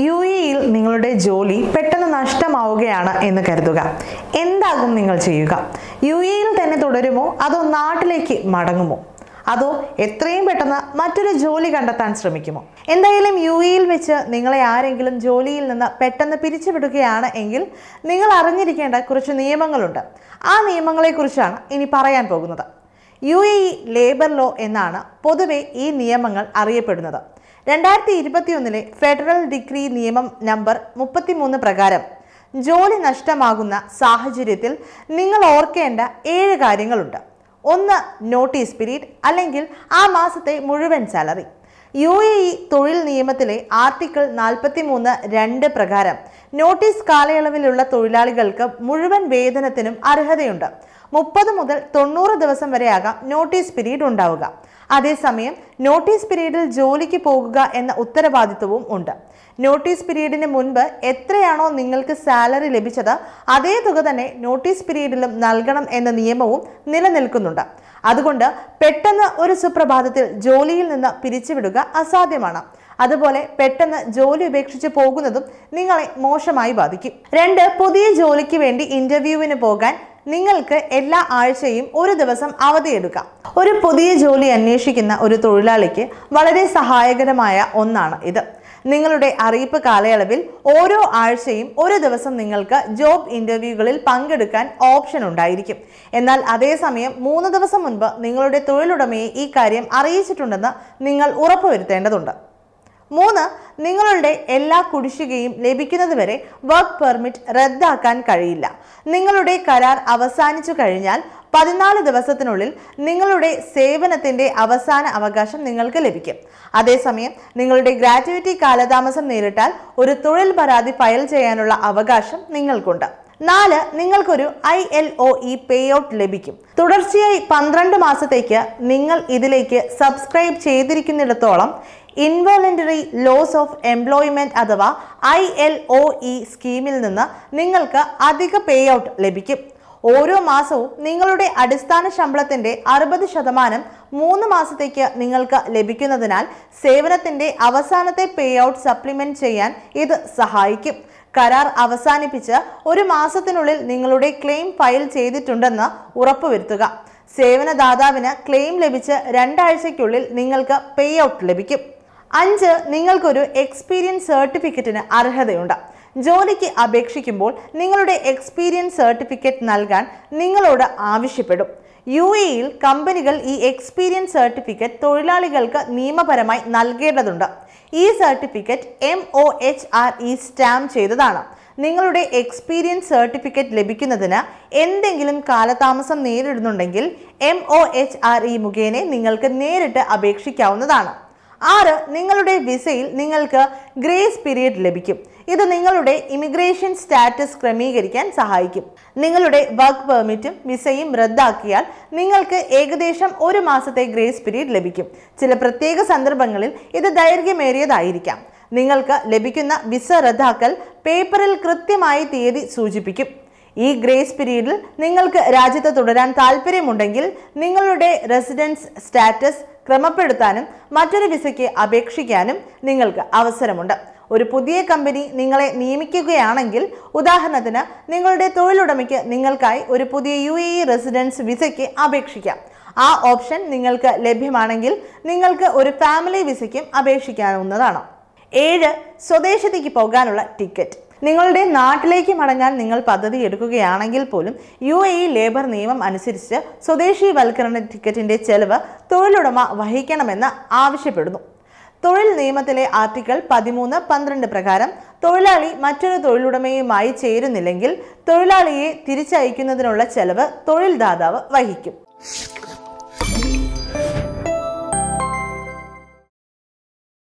U എയിൽ നിങ്ങളുടെ ജോലി പെട്ടെന്ന് നഷ്ടമാവുകയാണ് എന്ന് കരുതുക എന്താകും നിങ്ങൾ ചെയ്യുക യു എയിൽ തന്നെ തുടരുമോ അതോ നാട്ടിലേക്ക് മടങ്ങുമോ അതോ എത്രയും പെട്ടെന്ന് മറ്റൊരു ജോലി കണ്ടെത്താൻ ശ്രമിക്കുമോ എന്തായാലും യു എയിൽ വെച്ച് നിങ്ങളെ ആരെങ്കിലും ജോലിയിൽ നിന്ന് പെട്ടെന്ന് പിരിച്ചുവിടുകയാണ് എങ്കിൽ നിങ്ങൾ അറിഞ്ഞിരിക്കേണ്ട കുറച്ച് നിയമങ്ങളുണ്ട് ആ നിയമങ്ങളെക്കുറിച്ചാണ് ഇനി പറയാൻ പോകുന്നത് യു എ ലേബർ ലോ എന്നാണ് പൊതുവെ ഈ നിയമങ്ങൾ അറിയപ്പെടുന്നത് രണ്ടായിരത്തി ഇരുപത്തിയൊന്നിലെ ഫെഡറൽ ഡിഗ്രി നിയമം നമ്പർ മുപ്പത്തിമൂന്ന് പ്രകാരം ജോലി നഷ്ടമാകുന്ന സാഹചര്യത്തിൽ നിങ്ങൾ ഓർക്കേണ്ട ഏഴ് കാര്യങ്ങളുണ്ട് ഒന്ന് നോട്ടീസ് പീരീഡ് അല്ലെങ്കിൽ ആ മാസത്തെ മുഴുവൻ സാലറി യു എ ഇ തൊഴിൽ നിയമത്തിലെ ആർട്ടിക്കിൾ നാൽപ്പത്തി മൂന്ന് രണ്ട് പ്രകാരം നോട്ടീസ് കാലയളവിലുള്ള തൊഴിലാളികൾക്ക് മുഴുവൻ വേതനത്തിനും അർഹതയുണ്ട് മുപ്പത് മുതൽ തൊണ്ണൂറ് ദിവസം വരെയാകാം നോട്ടീസ് പീരീഡ് ഉണ്ടാവുക അതേസമയം നോട്ടീസ് പീരീഡിൽ ജോലിക്ക് പോകുക എന്ന ഉത്തരവാദിത്വവും ഉണ്ട് നോട്ടീസ് പീരീഡിന് മുൻപ് എത്രയാണോ നിങ്ങൾക്ക് സാലറി ലഭിച്ചത് അതേ തുക തന്നെ നോട്ടീസ് പീരീഡിലും നൽകണം എന്ന നിയമവും നിലനിൽക്കുന്നുണ്ട് അതുകൊണ്ട് പെട്ടെന്ന് ഒരു സുപ്രഭാതത്തിൽ ജോലിയിൽ നിന്ന് പിരിച്ചുവിടുക അസാധ്യമാണ് അതുപോലെ പെട്ടെന്ന് ജോലി ഉപേക്ഷിച്ച് പോകുന്നതും നിങ്ങളെ മോശമായി ബാധിക്കും രണ്ട് പുതിയ ജോലിക്ക് വേണ്ടി ഇന്റർവ്യൂവിന് പോകാൻ നിങ്ങൾക്ക് എല്ലാ ആഴ്ചയും ഒരു ദിവസം അവധിയെടുക്കാം ഒരു പുതിയ ജോലി അന്വേഷിക്കുന്ന ഒരു തൊഴിലാളിക്ക് വളരെ സഹായകരമായ ഒന്നാണ് ഇത് നിങ്ങളുടെ അറിയിപ്പ് കാലയളവിൽ ഓരോ ആഴ്ചയും ഒരു ദിവസം നിങ്ങൾക്ക് ജോബ് ഇൻ്റർവ്യൂകളിൽ പങ്കെടുക്കാൻ ഓപ്ഷൻ ഉണ്ടായിരിക്കും എന്നാൽ അതേസമയം മൂന്ന് ദിവസം മുൻപ് നിങ്ങളുടെ തൊഴിലുടമയെ ഈ കാര്യം അറിയിച്ചിട്ടുണ്ടെന്ന് നിങ്ങൾ ഉറപ്പുവരുത്തേണ്ടതുണ്ട് മൂന്ന് നിങ്ങളുടെ എല്ലാ കുടിശ്ശികയും ലഭിക്കുന്നതുവരെ വർക്ക് പെർമിറ്റ് റദ്ദാക്കാൻ കഴിയില്ല നിങ്ങളുടെ കരാർ അവസാനിച്ചു കഴിഞ്ഞാൽ പതിനാല് ദിവസത്തിനുള്ളിൽ നിങ്ങളുടെ സേവനത്തിന്റെ അവസാന അവകാശം നിങ്ങൾക്ക് ലഭിക്കും അതേസമയം നിങ്ങളുടെ ഗ്രാറ്റുവിറ്റി കാലതാമസം നേരിട്ടാൽ ഒരു തൊഴിൽ പരാതി ഫയൽ ചെയ്യാനുള്ള അവകാശം നിങ്ങൾക്കുണ്ട് നാല് നിങ്ങൾക്കൊരു I L O E pay out ലഭിക്കും തുടർച്ചയായി പന്ത്രണ്ട് മാസത്തേക്ക് നിങ്ങൾ ഇതിലേക്ക് സബ്സ്ക്രൈബ് ചെയ്തിരിക്കുന്നിടത്തോളം ഇൻവോളണ്ടറി ലോസ് ഓഫ് എംപ്ലോയ്മെന്റ് അഥവാ ഐ എൽ ഒ ഇ സ്കീമിൽ നിന്ന് നിങ്ങൾക്ക് അധിക പേ ഔട്ട് ലഭിക്കും ഓരോ മാസവും നിങ്ങളുടെ അടിസ്ഥാന ശമ്പളത്തിന്റെ അറുപത് ശതമാനം മൂന്ന് മാസത്തേക്ക് നിങ്ങൾക്ക് ലഭിക്കുന്നതിനാൽ സേവനത്തിന്റെ അവസാനത്തെ പേ ഔട്ട് സപ്ലിമെന്റ് ചെയ്യാൻ ഇത് സഹായിക്കും കരാർ അവസാനിപ്പിച്ച് ഒരു മാസത്തിനുള്ളിൽ നിങ്ങളുടെ ക്ലെയിം ഫയൽ ചെയ്തിട്ടുണ്ടെന്ന് ഉറപ്പുവരുത്തുക സേവനദാതാവിന് ക്ലെയിം ലഭിച്ച് രണ്ടാഴ്ചയ്ക്കുള്ളിൽ നിങ്ങൾക്ക് പേ ഔട്ട് ലഭിക്കും അഞ്ച് നിങ്ങൾക്കൊരു എക്സ്പീരിയൻസ് സർട്ടിഫിക്കറ്റിന് അർഹതയുണ്ട് ജോലിക്ക് അപേക്ഷിക്കുമ്പോൾ നിങ്ങളുടെ എക്സ്പീരിയൻസ് സർട്ടിഫിക്കറ്റ് നൽകാൻ നിങ്ങളോട് ആവശ്യപ്പെടും യു എയിൽ കമ്പനികൾ ഈ എക്സ്പീരിയൻസ് സർട്ടിഫിക്കറ്റ് തൊഴിലാളികൾക്ക് നിയമപരമായി നൽകേണ്ടതുണ്ട് ഈ certificate M O H R E stamp ചെയ്തതാണ് നിങ്ങളുടെ എക്സ്പീരിയൻസ് സർട്ടിഫിക്കറ്റ് ലഭിക്കുന്നതിന് എന്തെങ്കിലും കാലതാമസം നേരിടുന്നുണ്ടെങ്കിൽ M O H R E മുഖേന നിങ്ങൾക്ക് നേരിട്ട് അപേക്ഷിക്കാവുന്നതാണ് ആറ് നിങ്ങളുടെ വിസയിൽ നിങ്ങൾക്ക് ഗ്രേസ് പീരീഡ് ലഭിക്കും ഇത് നിങ്ങളുടെ ഇമിഗ്രേഷൻ സ്റ്റാറ്റസ് ക്രമീകരിക്കാൻ സഹായിക്കും നിങ്ങളുടെ വർക്ക് പെർമിറ്റും വിസയും റദ്ദാക്കിയാൽ നിങ്ങൾക്ക് ഏകദേശം ഒരു മാസത്തെ ഗ്രേസ് പീരീഡ് ലഭിക്കും ചില പ്രത്യേക സന്ദർഭങ്ങളിൽ ഇത് ദൈർഘ്യമേറിയതായിരിക്കാം നിങ്ങൾക്ക് ലഭിക്കുന്ന വിസ റദ്ദാക്കൽ പേപ്പറിൽ കൃത്യമായ തീയതി സൂചിപ്പിക്കും ഈ ഗ്രേസ് പീരീഡിൽ നിങ്ങൾക്ക് രാജ്യത്ത് തുടരാൻ താല്പര്യമുണ്ടെങ്കിൽ നിങ്ങളുടെ റെസിഡൻസ് സ്റ്റാറ്റസ് ക്രമപ്പെടുത്താനും മറ്റൊരു വിസയ്ക്ക് അപേക്ഷിക്കാനും നിങ്ങൾക്ക് അവസരമുണ്ട് ഒരു പുതിയ കമ്പനി നിങ്ങളെ നിയമിക്കുകയാണെങ്കിൽ ഉദാഹരണത്തിന് നിങ്ങളുടെ തൊഴിലുടമയ്ക്ക് നിങ്ങൾക്കായി ഒരു പുതിയ യു എ റെസിഡൻസ് വിസയ്ക്ക് അപേക്ഷിക്കാം ആ ഓപ്ഷൻ നിങ്ങൾക്ക് ലഭ്യമാണെങ്കിൽ നിങ്ങൾക്ക് ഒരു ഫാമിലി വിസയ്ക്കും അപേക്ഷിക്കാവുന്നതാണ് ഏഴ് സ്വദേശത്തേക്ക് പോകാനുള്ള ടിക്കറ്റ് നിങ്ങളുടെ നാട്ടിലേക്ക് മടങ്ങാൻ നിങ്ങൾ പദ്ധതി എടുക്കുകയാണെങ്കിൽ പോലും യു എ ഇ ലേബർ നിയമം അനുസരിച്ച് സ്വദേശി വൽക്കരണ ടിക്കറ്റിന്റെ ചെലവ് തൊഴിലുടമ വഹിക്കണമെന്ന് ആവശ്യപ്പെടുന്നു തൊഴിൽ നിയമത്തിലെ ആർട്ടിക്കിൾ പതിമൂന്ന് പന്ത്രണ്ട് പ്രകാരം തൊഴിലാളി മറ്റൊരു തൊഴിലുടമയുമായി ചേരുന്നില്ലെങ്കിൽ തൊഴിലാളിയെ തിരിച്ചയക്കുന്നതിനുള്ള ചെലവ് തൊഴിൽദാതാവ് വഹിക്കും